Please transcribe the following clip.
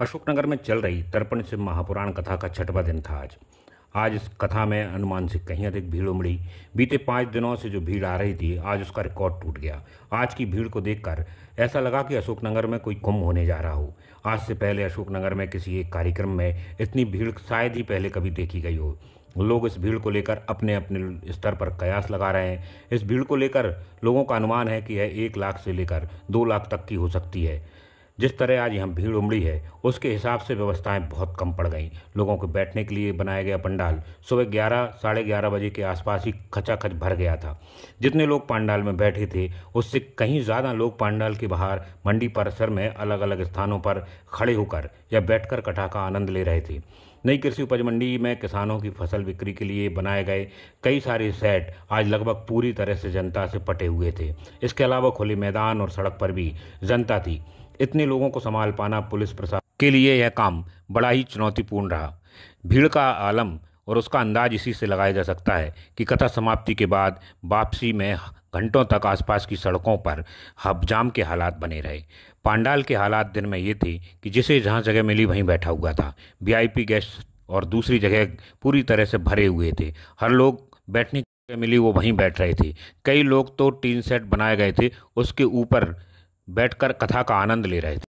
अशोकनगर में चल रही तर्पण से महापुराण कथा का छठवा दिन था आज आज इस कथा में अनुमान से कहीं अधिक भीड़ उमड़ी बीते पाँच दिनों से जो भीड़ आ रही थी आज उसका रिकॉर्ड टूट गया आज की भीड़ को देखकर ऐसा लगा कि अशोकनगर में कोई कुंभ होने जा रहा हो आज से पहले अशोकनगर में किसी एक कार्यक्रम में इतनी भीड़ शायद ही पहले कभी देखी गई हो लोग इस भीड़ को लेकर अपने अपने स्तर पर कयास लगा रहे हैं इस भीड़ को लेकर लोगों का अनुमान है कि यह एक लाख से लेकर दो लाख तक की हो सकती है जिस तरह आज यहाँ भीड़ उमड़ी है उसके हिसाब से व्यवस्थाएं बहुत कम पड़ गईं लोगों को बैठने के लिए बनाया गया पंडाल सुबह ग्यारह साढ़े ग्यारह बजे के आसपास ही खचाखच भर गया था जितने लोग पंडाल में बैठे थे उससे कहीं ज़्यादा लोग पंडाल के बाहर मंडी परिसर में अलग अलग स्थानों पर खड़े होकर या बैठकर कटा का आनंद ले रहे थे नई कृषि उपज मंडी में किसानों की फसल बिक्री के लिए बनाए गए कई सारे सेट आज लगभग पूरी तरह से जनता से पटे हुए थे इसके अलावा खुले मैदान और सड़क पर भी जनता थी इतने लोगों को संभाल पाना पुलिस प्रशासन के लिए यह काम बड़ा ही चुनौतीपूर्ण रहा भीड़ का आलम और उसका अंदाज इसी से लगाया जा सकता है कि कथा समाप्ति के बाद वापसी में घंटों तक आसपास की सड़कों पर हबजाम के हालात बने रहे पांडाल के हालात दिन में ये थे कि जिसे जहाँ जगह मिली वहीं बैठा हुआ था वीआईपी गेस्ट और दूसरी जगह पूरी तरह से भरे हुए थे हर लोग बैठने की जगह मिली वो वहीं बैठ रहे थे कई लोग तो टीन सेट बनाए गए थे उसके ऊपर बैठकर कथा का आनंद ले रहे थे